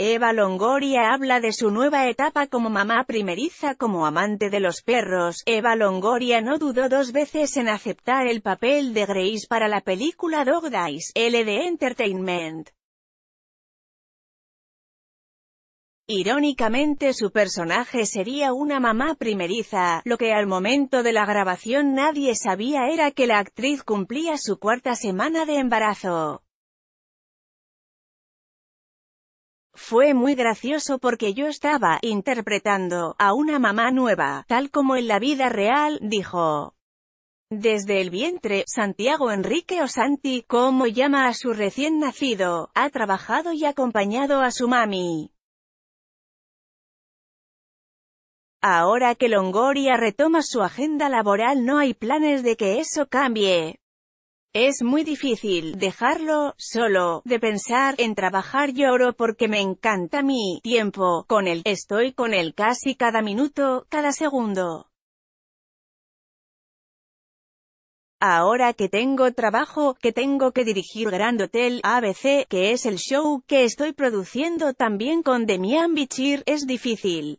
Eva Longoria habla de su nueva etapa como mamá primeriza como amante de los perros. Eva Longoria no dudó dos veces en aceptar el papel de Grace para la película Dog Days, LD Entertainment. Irónicamente su personaje sería una mamá primeriza, lo que al momento de la grabación nadie sabía era que la actriz cumplía su cuarta semana de embarazo. Fue muy gracioso porque yo estaba interpretando a una mamá nueva, tal como en la vida real, dijo. Desde el vientre, Santiago Enrique Santi, como llama a su recién nacido, ha trabajado y acompañado a su mami. Ahora que Longoria retoma su agenda laboral no hay planes de que eso cambie. Es muy difícil dejarlo, solo, de pensar, en trabajar lloro porque me encanta mi tiempo, con él, estoy con él casi cada minuto, cada segundo. Ahora que tengo trabajo, que tengo que dirigir Grand Hotel ABC, que es el show que estoy produciendo también con Demian Bichir, es difícil.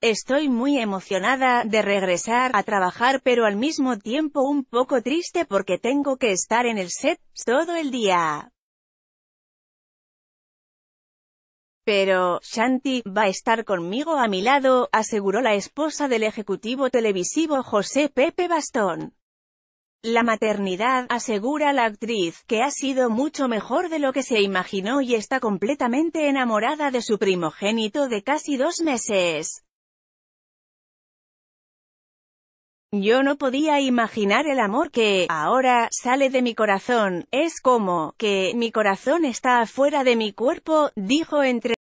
Estoy muy emocionada de regresar a trabajar pero al mismo tiempo un poco triste porque tengo que estar en el set, todo el día. Pero, Shanti, va a estar conmigo a mi lado, aseguró la esposa del ejecutivo televisivo José Pepe Bastón. La maternidad, asegura la actriz, que ha sido mucho mejor de lo que se imaginó y está completamente enamorada de su primogénito de casi dos meses. Yo no podía imaginar el amor que, ahora, sale de mi corazón, es como, que, mi corazón está afuera de mi cuerpo, dijo entre